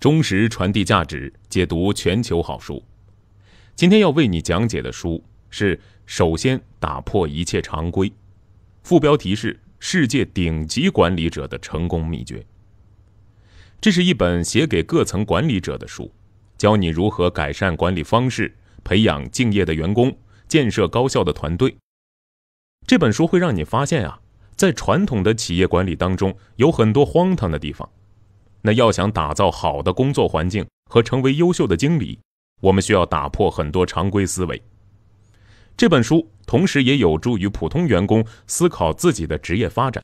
忠实传递价值，解读全球好书。今天要为你讲解的书是：首先打破一切常规。副标题是《世界顶级管理者的成功秘诀》。这是一本写给各层管理者的书，教你如何改善管理方式，培养敬业的员工，建设高效的团队。这本书会让你发现啊，在传统的企业管理当中，有很多荒唐的地方。那要想打造好的工作环境和成为优秀的经理，我们需要打破很多常规思维。这本书同时也有助于普通员工思考自己的职业发展。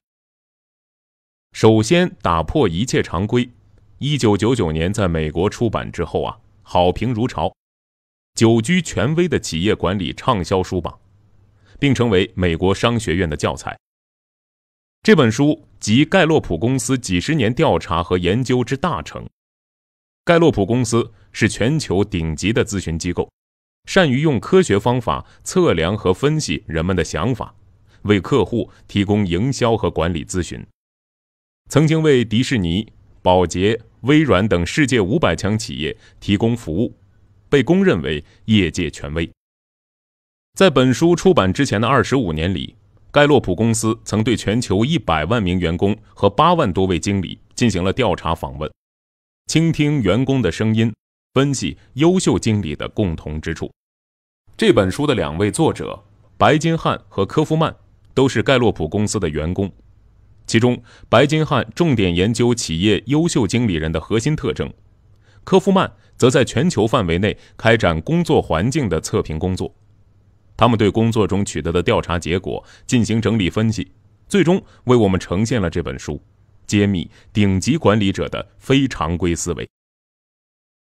首先打破一切常规。一九九九年在美国出版之后啊，好评如潮，久居权威的企业管理畅销书榜，并成为美国商学院的教材。这本书集盖洛普公司几十年调查和研究之大成。盖洛普公司是全球顶级的咨询机构，善于用科学方法测量和分析人们的想法，为客户提供营销和管理咨询。曾经为迪士尼、宝洁、微软等世界五百强企业提供服务，被公认为业界权威。在本书出版之前的二十五年里，盖洛普公司曾对全球一百万名员工和八万多位经理进行了调查访问，倾听员工的声音，分析优秀经理的共同之处。这本书的两位作者白金汉和科夫曼都是盖洛普公司的员工，其中白金汉重点研究企业优秀经理人的核心特征，科夫曼则在全球范围内开展工作环境的测评工作。他们对工作中取得的调查结果进行整理分析，最终为我们呈现了这本书《揭秘顶级管理者的非常规思维》。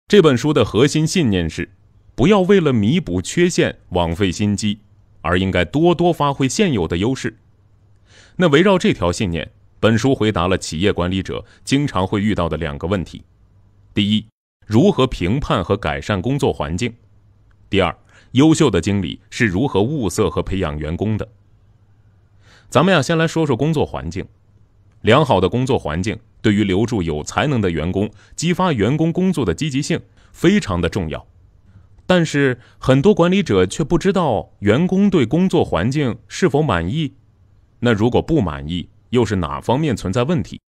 这本书的核心信念是：不要为了弥补缺陷枉费心机，而应该多多发挥现有的优势。那围绕这条信念，本书回答了企业管理者经常会遇到的两个问题：第一，如何评判和改善工作环境；第二。优秀的经理是如何物色和培养员工的？咱们呀，先来说说工作环境。良好的工作环境对于留住有才能的员工、激发员工工作的积极性非常的重要。但是很多管理者却不知道员工对工作环境是否满意。那如果不满意，又是哪方面存在问题？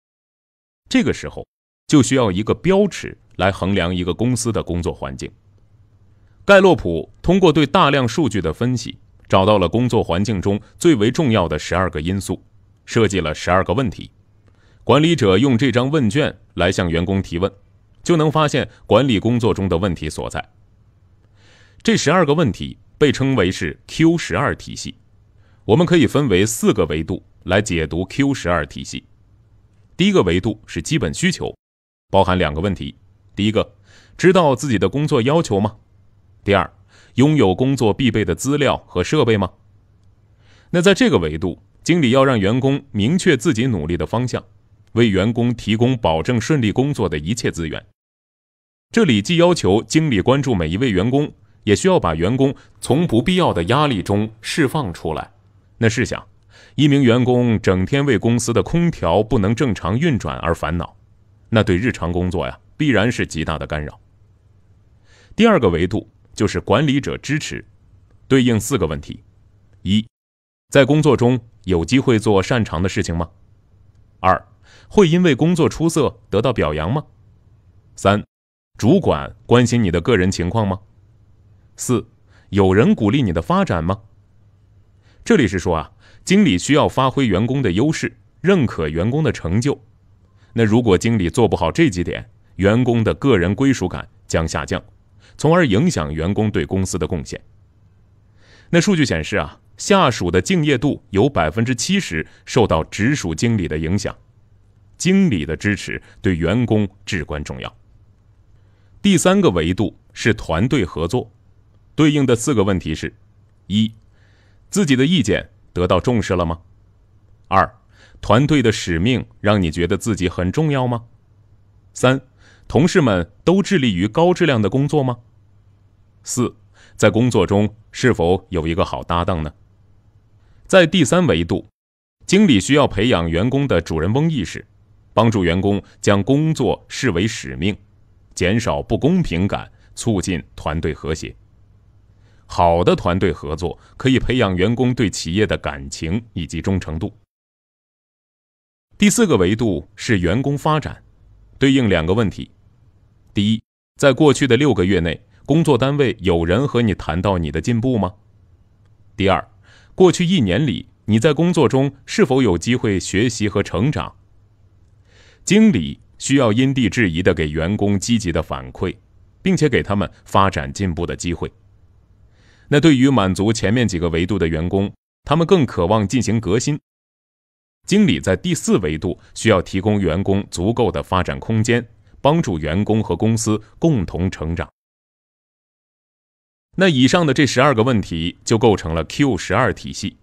这个时候就需要一个标尺来衡量一个公司的工作环境。盖洛普通过对大量数据的分析，找到了工作环境中最为重要的十二个因素，设计了十二个问题。管理者用这张问卷来向员工提问，就能发现管理工作中的问题所在。这十二个问题被称为是 Q 十二体系。我们可以分为四个维度来解读 Q 十二体系。第一个维度是基本需求，包含两个问题：第一个，知道自己的工作要求吗？第二，拥有工作必备的资料和设备吗？那在这个维度，经理要让员工明确自己努力的方向，为员工提供保证顺利工作的一切资源。这里既要求经理关注每一位员工，也需要把员工从不必要的压力中释放出来。那试想，一名员工整天为公司的空调不能正常运转而烦恼，那对日常工作呀，必然是极大的干扰。第二个维度。就是管理者支持，对应四个问题：一，在工作中有机会做擅长的事情吗？二，会因为工作出色得到表扬吗？三，主管关心你的个人情况吗？四，有人鼓励你的发展吗？这里是说啊，经理需要发挥员工的优势，认可员工的成就。那如果经理做不好这几点，员工的个人归属感将下降。从而影响员工对公司的贡献。那数据显示啊，下属的敬业度有百分之七十受到直属经理的影响，经理的支持对员工至关重要。第三个维度是团队合作，对应的四个问题是：一、自己的意见得到重视了吗？二、团队的使命让你觉得自己很重要吗？三、同事们都致力于高质量的工作吗？四，在工作中是否有一个好搭档呢？在第三维度，经理需要培养员工的主人翁意识，帮助员工将工作视为使命，减少不公平感，促进团队和谐。好的团队合作可以培养员工对企业的感情以及忠诚度。第四个维度是员工发展，对应两个问题。第一，在过去的六个月内，工作单位有人和你谈到你的进步吗？第二，过去一年里，你在工作中是否有机会学习和成长？经理需要因地制宜的给员工积极的反馈，并且给他们发展进步的机会。那对于满足前面几个维度的员工，他们更渴望进行革新。经理在第四维度需要提供员工足够的发展空间。帮助员工和公司共同成长。那以上的这十二个问题就构成了 Q 十二体系。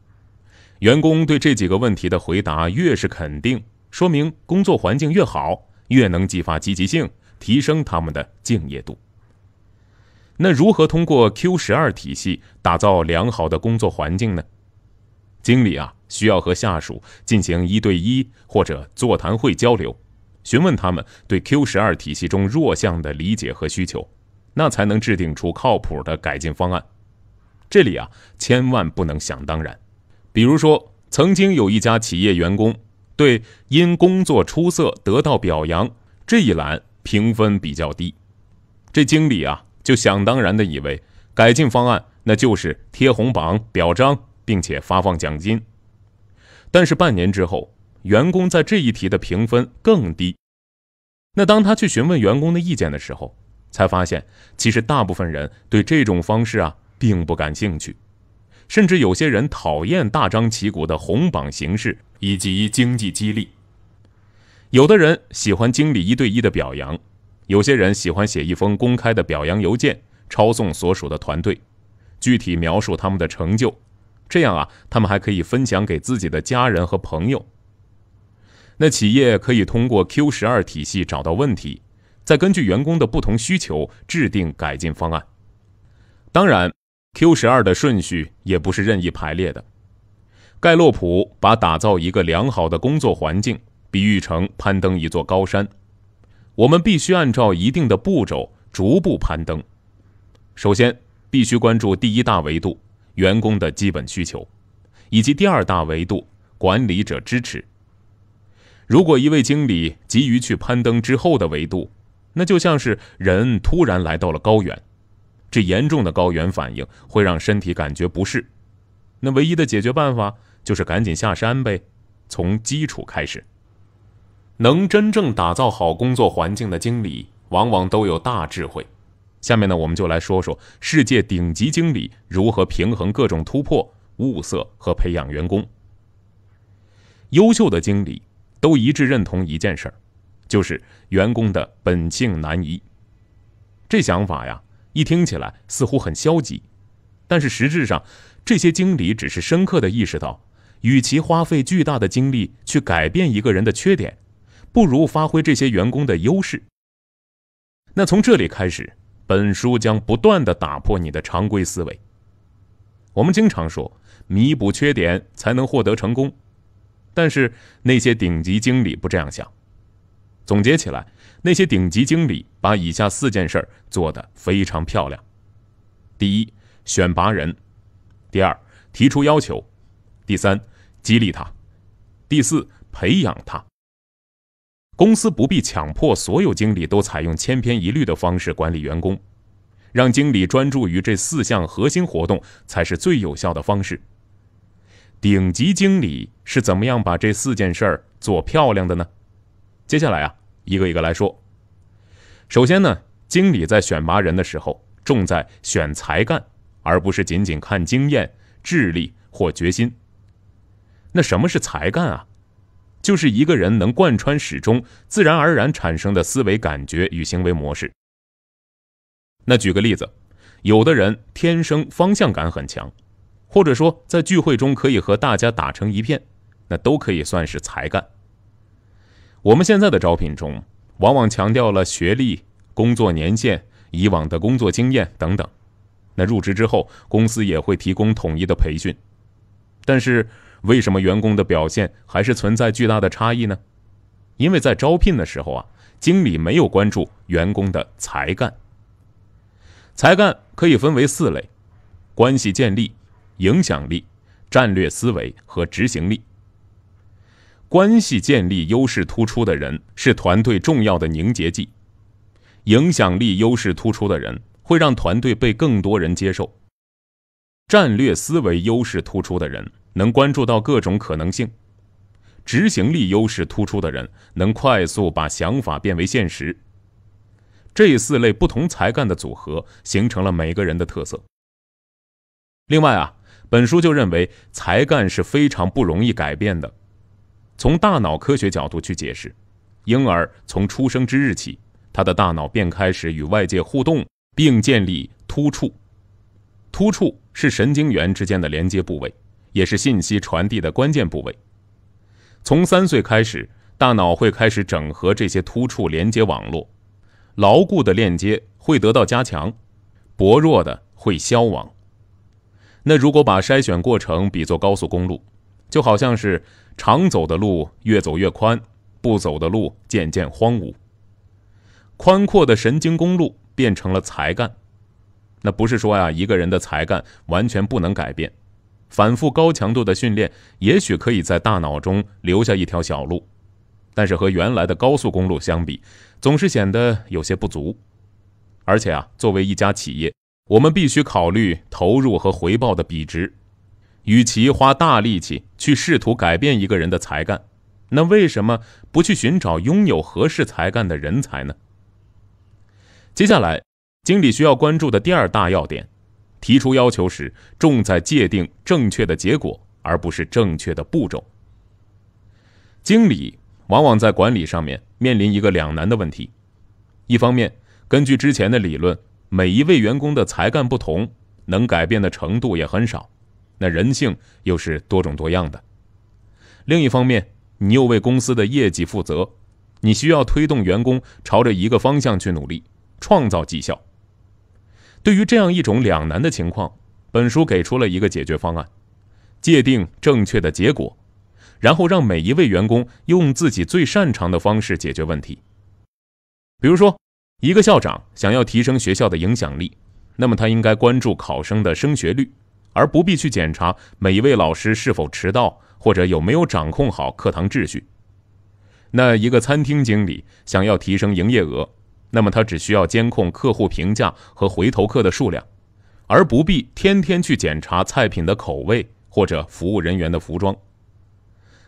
员工对这几个问题的回答越是肯定，说明工作环境越好，越能激发积极性，提升他们的敬业度。那如何通过 Q 十二体系打造良好的工作环境呢？经理啊，需要和下属进行一对一或者座谈会交流。询问他们对 Q 十二体系中弱项的理解和需求，那才能制定出靠谱的改进方案。这里啊，千万不能想当然。比如说，曾经有一家企业员工对因工作出色得到表扬这一栏评分比较低，这经理啊就想当然的以为改进方案那就是贴红榜表彰，并且发放奖金。但是半年之后。员工在这一题的评分更低。那当他去询问员工的意见的时候，才发现其实大部分人对这种方式啊并不感兴趣，甚至有些人讨厌大张旗鼓的红榜形式以及经济激励。有的人喜欢经理一对一的表扬，有些人喜欢写一封公开的表扬邮件，抄送所属的团队，具体描述他们的成就。这样啊，他们还可以分享给自己的家人和朋友。那企业可以通过 Q 十二体系找到问题，再根据员工的不同需求制定改进方案。当然，Q 十二的顺序也不是任意排列的。盖洛普把打造一个良好的工作环境比喻成攀登一座高山，我们必须按照一定的步骤逐步攀登。首先，必须关注第一大维度——员工的基本需求，以及第二大维度——管理者支持。如果一位经理急于去攀登之后的维度，那就像是人突然来到了高原，这严重的高原反应会让身体感觉不适。那唯一的解决办法就是赶紧下山呗，从基础开始。能真正打造好工作环境的经理，往往都有大智慧。下面呢，我们就来说说世界顶级经理如何平衡各种突破、物色和培养员工。优秀的经理。都一致认同一件事儿，就是员工的本性难移。这想法呀，一听起来似乎很消极，但是实质上，这些经理只是深刻的意识到，与其花费巨大的精力去改变一个人的缺点，不如发挥这些员工的优势。那从这里开始，本书将不断的打破你的常规思维。我们经常说，弥补缺点才能获得成功。但是那些顶级经理不这样想。总结起来，那些顶级经理把以下四件事儿做得非常漂亮：第一，选拔人；第二，提出要求；第三，激励他；第四，培养他。公司不必强迫所有经理都采用千篇一律的方式管理员工，让经理专注于这四项核心活动才是最有效的方式。顶级经理是怎么样把这四件事儿做漂亮的呢？接下来啊，一个一个来说。首先呢，经理在选拔人的时候，重在选才干，而不是仅仅看经验、智力或决心。那什么是才干啊？就是一个人能贯穿始终、自然而然产生的思维、感觉与行为模式。那举个例子，有的人天生方向感很强。或者说，在聚会中可以和大家打成一片，那都可以算是才干。我们现在的招聘中，往往强调了学历、工作年限、以往的工作经验等等。那入职之后，公司也会提供统一的培训。但是，为什么员工的表现还是存在巨大的差异呢？因为在招聘的时候啊，经理没有关注员工的才干。才干可以分为四类：关系建立。影响力、战略思维和执行力、关系建立优势突出的人是团队重要的凝结剂；影响力优势突出的人会让团队被更多人接受；战略思维优势突出的人能关注到各种可能性；执行力优势突出的人能快速把想法变为现实。这四类不同才干的组合形成了每个人的特色。另外啊。本书就认为，才干是非常不容易改变的。从大脑科学角度去解释，婴儿从出生之日起，他的大脑便开始与外界互动，并建立突触。突触是神经元之间的连接部位，也是信息传递的关键部位。从三岁开始，大脑会开始整合这些突触连接网络，牢固的链接会得到加强，薄弱的会消亡。那如果把筛选过程比作高速公路，就好像是常走的路越走越宽，不走的路渐渐荒芜。宽阔的神经公路变成了才干。那不是说呀，一个人的才干完全不能改变，反复高强度的训练也许可以在大脑中留下一条小路，但是和原来的高速公路相比，总是显得有些不足。而且啊，作为一家企业。我们必须考虑投入和回报的比值。与其花大力气去试图改变一个人的才干，那为什么不去寻找拥有合适才干的人才呢？接下来，经理需要关注的第二大要点：提出要求时，重在界定正确的结果，而不是正确的步骤。经理往往在管理上面面临一个两难的问题：一方面，根据之前的理论。每一位员工的才干不同，能改变的程度也很少。那人性又是多种多样的。另一方面，你又为公司的业绩负责，你需要推动员工朝着一个方向去努力，创造绩效。对于这样一种两难的情况，本书给出了一个解决方案：界定正确的结果，然后让每一位员工用自己最擅长的方式解决问题。比如说。一个校长想要提升学校的影响力，那么他应该关注考生的升学率，而不必去检查每一位老师是否迟到或者有没有掌控好课堂秩序。那一个餐厅经理想要提升营业额，那么他只需要监控客户评价和回头客的数量，而不必天天去检查菜品的口味或者服务人员的服装。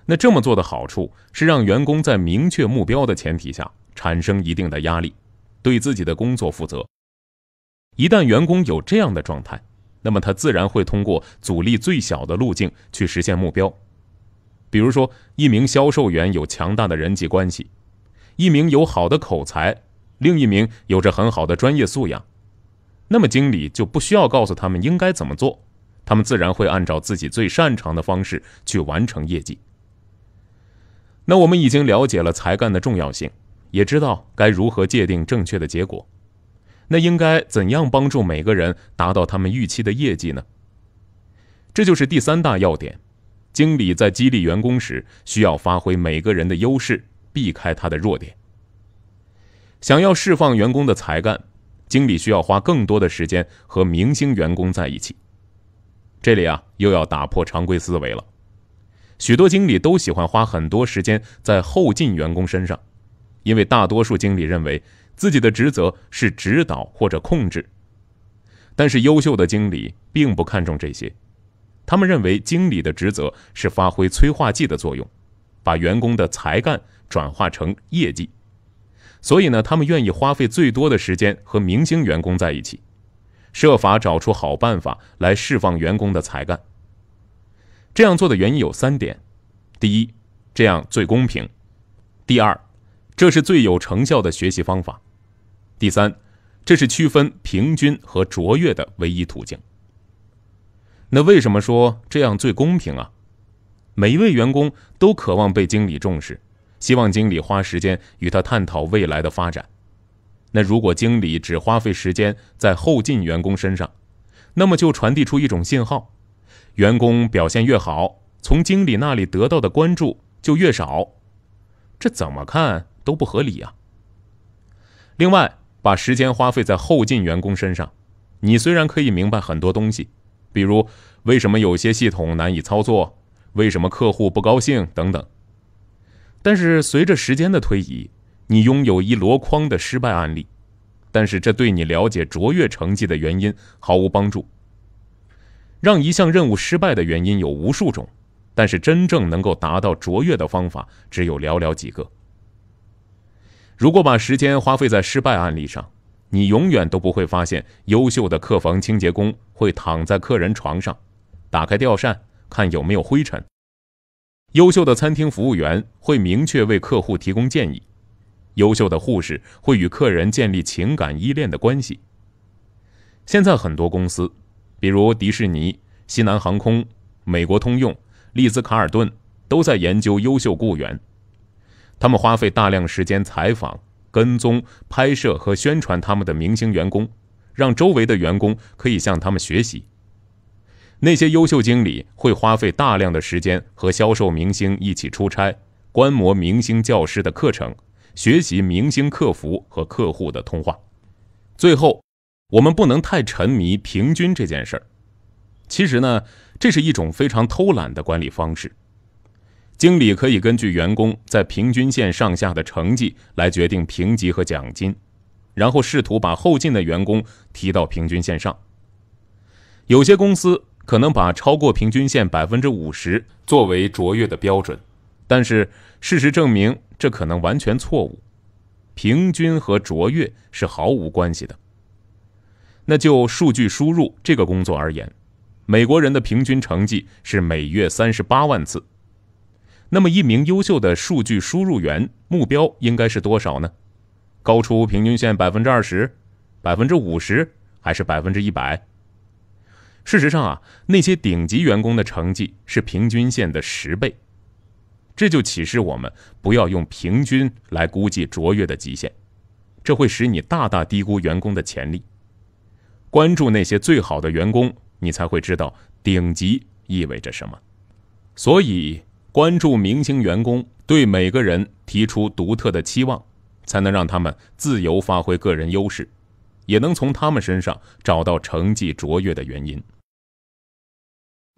那这么做的好处是让员工在明确目标的前提下产生一定的压力。对自己的工作负责。一旦员工有这样的状态，那么他自然会通过阻力最小的路径去实现目标。比如说，一名销售员有强大的人际关系，一名有好的口才，另一名有着很好的专业素养，那么经理就不需要告诉他们应该怎么做，他们自然会按照自己最擅长的方式去完成业绩。那我们已经了解了才干的重要性。也知道该如何界定正确的结果，那应该怎样帮助每个人达到他们预期的业绩呢？这就是第三大要点：，经理在激励员工时，需要发挥每个人的优势，避开他的弱点。想要释放员工的才干，经理需要花更多的时间和明星员工在一起。这里啊，又要打破常规思维了，许多经理都喜欢花很多时间在后进员工身上。因为大多数经理认为自己的职责是指导或者控制，但是优秀的经理并不看重这些，他们认为经理的职责是发挥催化剂的作用，把员工的才干转化成业绩。所以呢，他们愿意花费最多的时间和明星员工在一起，设法找出好办法来释放员工的才干。这样做的原因有三点：第一，这样最公平；第二，这是最有成效的学习方法。第三，这是区分平均和卓越的唯一途径。那为什么说这样最公平啊？每一位员工都渴望被经理重视，希望经理花时间与他探讨未来的发展。那如果经理只花费时间在后进员工身上，那么就传递出一种信号：员工表现越好，从经理那里得到的关注就越少。这怎么看？都不合理啊。另外，把时间花费在后进员工身上，你虽然可以明白很多东西，比如为什么有些系统难以操作，为什么客户不高兴等等，但是随着时间的推移，你拥有一箩筐的失败案例，但是这对你了解卓越成绩的原因毫无帮助。让一项任务失败的原因有无数种，但是真正能够达到卓越的方法只有寥寥几个。如果把时间花费在失败案例上，你永远都不会发现优秀的客房清洁工会躺在客人床上，打开吊扇看有没有灰尘；优秀的餐厅服务员会明确为客户提供建议；优秀的护士会与客人建立情感依恋的关系。现在很多公司，比如迪士尼、西南航空、美国通用、丽兹卡尔顿，都在研究优秀雇员。他们花费大量时间采访、跟踪、拍摄和宣传他们的明星员工，让周围的员工可以向他们学习。那些优秀经理会花费大量的时间和销售明星一起出差，观摩明星教师的课程，学习明星客服和客户的通话。最后，我们不能太沉迷平均这件事儿。其实呢，这是一种非常偷懒的管理方式。经理可以根据员工在平均线上下的成绩来决定评级和奖金，然后试图把后进的员工提到平均线上。有些公司可能把超过平均线百分之五十作为卓越的标准，但是事实证明这可能完全错误。平均和卓越是毫无关系的。那就数据输入这个工作而言，美国人的平均成绩是每月三十八万次。那么，一名优秀的数据输入员目标应该是多少呢？高出平均线百分之二十、百分之五十还是百分之一百？事实上啊，那些顶级员工的成绩是平均线的十倍。这就启示我们，不要用平均来估计卓越的极限，这会使你大大低估员工的潜力。关注那些最好的员工，你才会知道顶级意味着什么。所以。关注明星员工，对每个人提出独特的期望，才能让他们自由发挥个人优势，也能从他们身上找到成绩卓越的原因。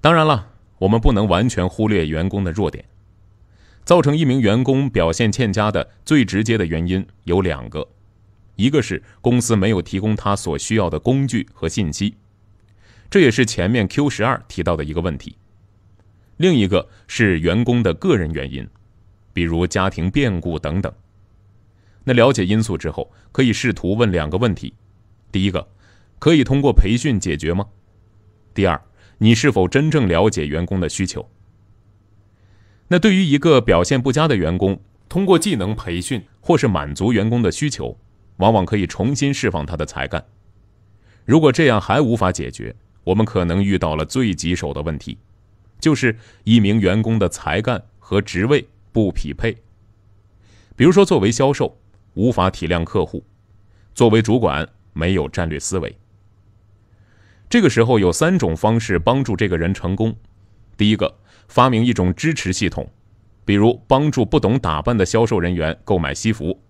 当然了，我们不能完全忽略员工的弱点。造成一名员工表现欠佳的最直接的原因有两个，一个是公司没有提供他所需要的工具和信息，这也是前面 Q 十二提到的一个问题。另一个是员工的个人原因，比如家庭变故等等。那了解因素之后，可以试图问两个问题：第一个，可以通过培训解决吗？第二，你是否真正了解员工的需求？那对于一个表现不佳的员工，通过技能培训或是满足员工的需求，往往可以重新释放他的才干。如果这样还无法解决，我们可能遇到了最棘手的问题。就是一名员工的才干和职位不匹配，比如说，作为销售无法体谅客户，作为主管没有战略思维。这个时候有三种方式帮助这个人成功：第一个，发明一种支持系统，比如帮助不懂打扮的销售人员购买西服，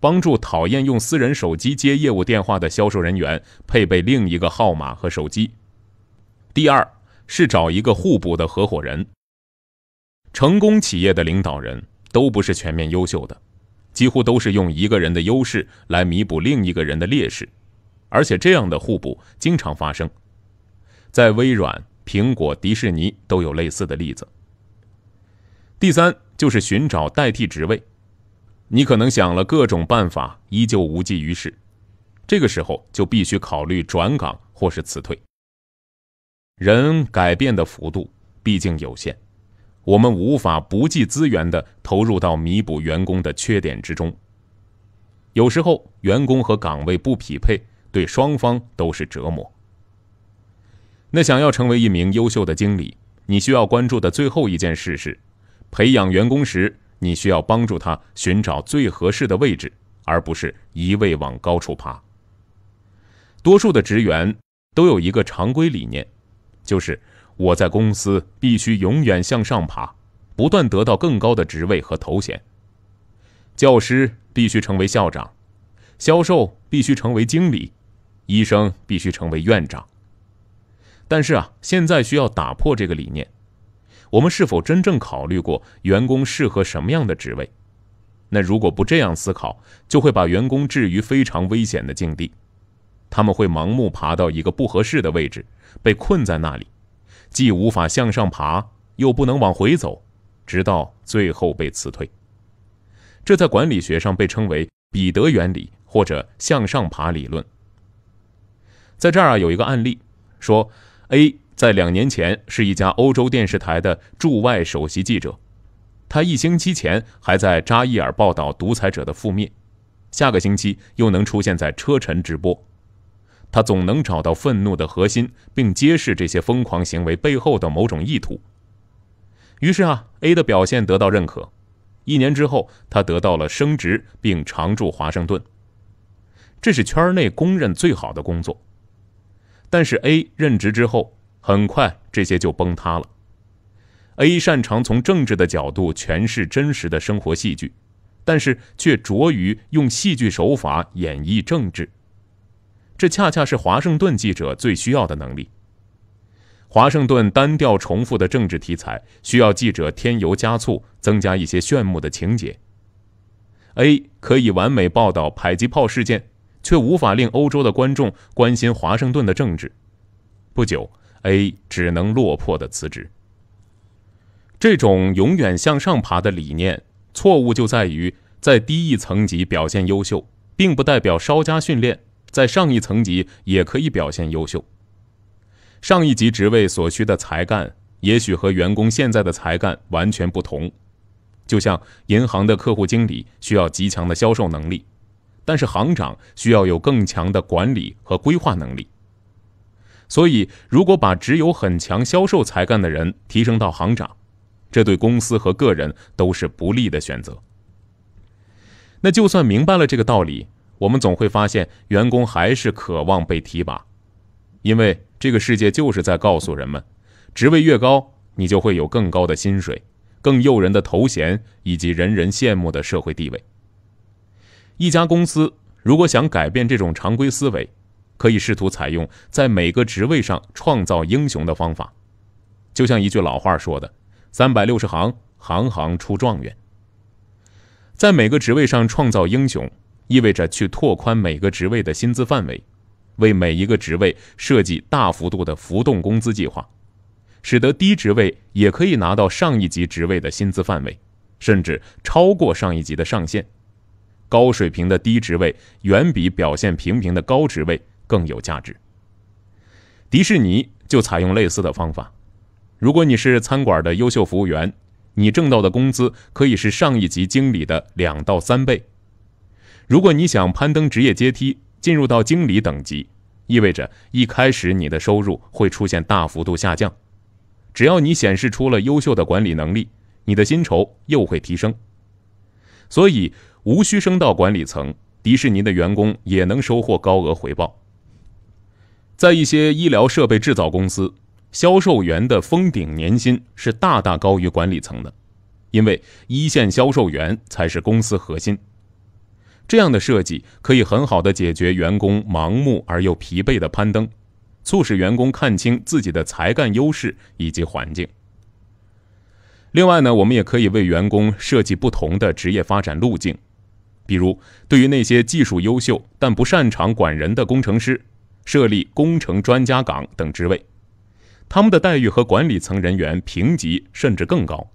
帮助讨厌用私人手机接业务电话的销售人员配备另一个号码和手机；第二，是找一个互补的合伙人。成功企业的领导人都不是全面优秀的，几乎都是用一个人的优势来弥补另一个人的劣势，而且这样的互补经常发生，在微软、苹果、迪士尼都有类似的例子。第三就是寻找代替职位，你可能想了各种办法，依旧无济于事，这个时候就必须考虑转岗或是辞退。人改变的幅度毕竟有限，我们无法不计资源的投入到弥补员工的缺点之中。有时候，员工和岗位不匹配，对双方都是折磨。那想要成为一名优秀的经理，你需要关注的最后一件事是，培养员工时，你需要帮助他寻找最合适的位置，而不是一味往高处爬。多数的职员都有一个常规理念。就是我在公司必须永远向上爬，不断得到更高的职位和头衔。教师必须成为校长，销售必须成为经理，医生必须成为院长。但是啊，现在需要打破这个理念。我们是否真正考虑过员工适合什么样的职位？那如果不这样思考，就会把员工置于非常危险的境地。他们会盲目爬到一个不合适的位置，被困在那里，既无法向上爬，又不能往回走，直到最后被辞退。这在管理学上被称为彼得原理或者向上爬理论。在这儿啊，有一个案例，说 A 在两年前是一家欧洲电视台的驻外首席记者，他一星期前还在扎伊尔报道独裁者的覆灭，下个星期又能出现在车臣直播。他总能找到愤怒的核心，并揭示这些疯狂行为背后的某种意图。于是啊，A 的表现得到认可。一年之后，他得到了升职，并常驻华盛顿。这是圈内公认最好的工作。但是 A 任职之后，很快这些就崩塌了。A 擅长从政治的角度诠释真实的生活戏剧，但是却拙于用戏剧手法演绎政治。这恰恰是华盛顿记者最需要的能力。华盛顿单调重复的政治题材需要记者添油加醋，增加一些炫目的情节。A 可以完美报道迫击炮事件，却无法令欧洲的观众关心华盛顿的政治。不久，A 只能落魄的辞职。这种永远向上爬的理念错误就在于，在低一层级表现优秀，并不代表稍加训练。在上一层级也可以表现优秀。上一级职位所需的才干也许和员工现在的才干完全不同，就像银行的客户经理需要极强的销售能力，但是行长需要有更强的管理和规划能力。所以，如果把只有很强销售才干的人提升到行长，这对公司和个人都是不利的选择。那就算明白了这个道理。我们总会发现，员工还是渴望被提拔，因为这个世界就是在告诉人们，职位越高，你就会有更高的薪水、更诱人的头衔以及人人羡慕的社会地位。一家公司如果想改变这种常规思维，可以试图采用在每个职位上创造英雄的方法，就像一句老话说的：“三百六十行，行行出状元。”在每个职位上创造英雄。意味着去拓宽每个职位的薪资范围，为每一个职位设计大幅度的浮动工资计划，使得低职位也可以拿到上一级职位的薪资范围，甚至超过上一级的上限。高水平的低职位远比表现平平的高职位更有价值。迪士尼就采用类似的方法。如果你是餐馆的优秀服务员，你挣到的工资可以是上一级经理的两到三倍。如果你想攀登职业阶梯，进入到经理等级，意味着一开始你的收入会出现大幅度下降。只要你显示出了优秀的管理能力，你的薪酬又会提升。所以，无需升到管理层，迪士尼的员工也能收获高额回报。在一些医疗设备制造公司，销售员的封顶年薪是大大高于管理层的，因为一线销售员才是公司核心。这样的设计可以很好的解决员工盲目而又疲惫的攀登，促使员工看清自己的才干优势以及环境。另外呢，我们也可以为员工设计不同的职业发展路径，比如对于那些技术优秀但不擅长管人的工程师，设立工程专家岗等职位，他们的待遇和管理层人员评级甚至更高，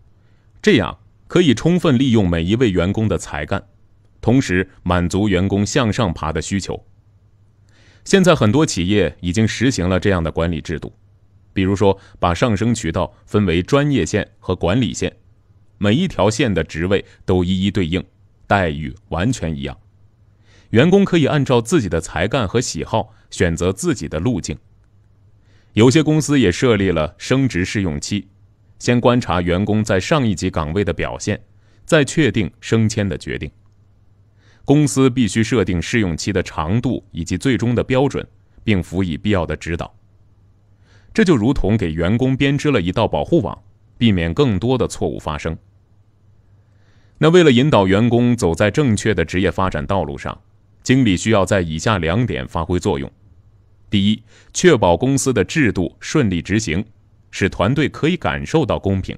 这样可以充分利用每一位员工的才干。同时满足员工向上爬的需求。现在很多企业已经实行了这样的管理制度，比如说把上升渠道分为专业线和管理线，每一条线的职位都一一对应，待遇完全一样。员工可以按照自己的才干和喜好选择自己的路径。有些公司也设立了升职试用期，先观察员工在上一级岗位的表现，再确定升迁的决定。公司必须设定试用期的长度以及最终的标准，并辅以必要的指导。这就如同给员工编织了一道保护网，避免更多的错误发生。那为了引导员工走在正确的职业发展道路上，经理需要在以下两点发挥作用：第一，确保公司的制度顺利执行，使团队可以感受到公平；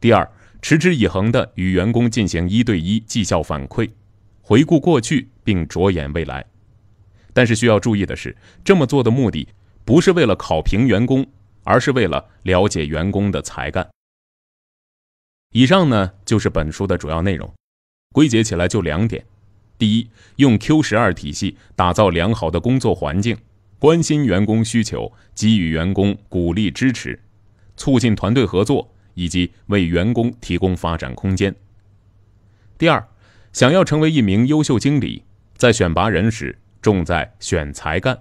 第二，持之以恒地与员工进行一对一绩效反馈。回顾过去并着眼未来，但是需要注意的是，这么做的目的不是为了考评员工，而是为了了解员工的才干。以上呢就是本书的主要内容，归结起来就两点：第一，用 Q 十二体系打造良好的工作环境，关心员工需求，给予员工鼓励支持，促进团队合作，以及为员工提供发展空间；第二。想要成为一名优秀经理，在选拔人时重在选才干，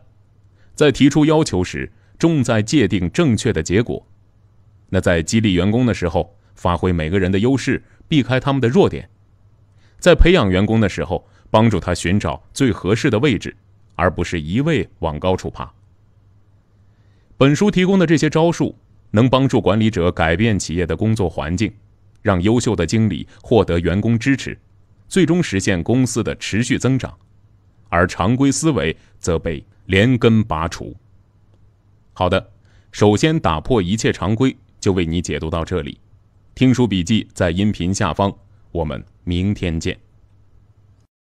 在提出要求时重在界定正确的结果。那在激励员工的时候，发挥每个人的优势，避开他们的弱点；在培养员工的时候，帮助他寻找最合适的位置，而不是一味往高处爬。本书提供的这些招数，能帮助管理者改变企业的工作环境，让优秀的经理获得员工支持。最终实现公司的持续增长，而常规思维则被连根拔除。好的，首先打破一切常规，就为你解读到这里。听书笔记在音频下方，我们明天见。